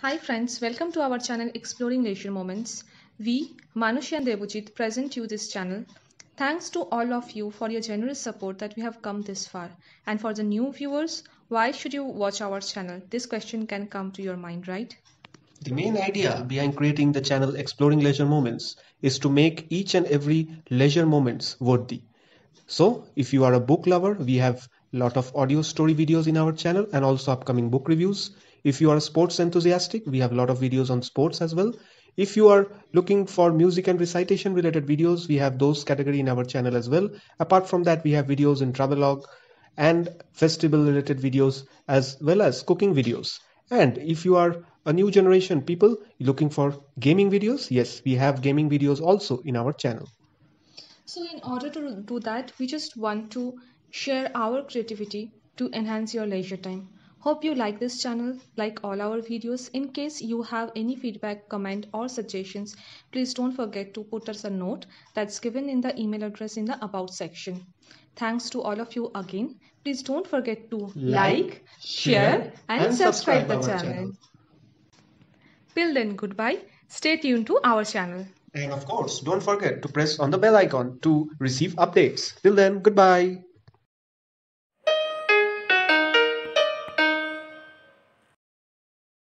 Hi friends, welcome to our channel Exploring Leisure Moments. We, Manushi and Devujit, present you this channel. Thanks to all of you for your generous support that we have come this far. And for the new viewers, why should you watch our channel? This question can come to your mind, right? The main idea behind creating the channel Exploring Leisure Moments is to make each and every leisure moments worthy. So, if you are a book lover, we have lot of audio story videos in our channel and also upcoming book reviews. If you are a sports enthusiastic, we have a lot of videos on sports as well. If you are looking for music and recitation related videos, we have those category in our channel as well. Apart from that, we have videos in travelog and festival related videos as well as cooking videos. And if you are a new generation people looking for gaming videos, yes, we have gaming videos also in our channel. So in order to do that, we just want to share our creativity to enhance your leisure time. Hope you like this channel, like all our videos. In case you have any feedback, comment or suggestions, please don't forget to put us a note that's given in the email address in the about section. Thanks to all of you again. Please don't forget to like, share and, and subscribe, subscribe the channel. channel. Till then, goodbye. Stay tuned to our channel. And of course, don't forget to press on the bell icon to receive updates. Till then, goodbye.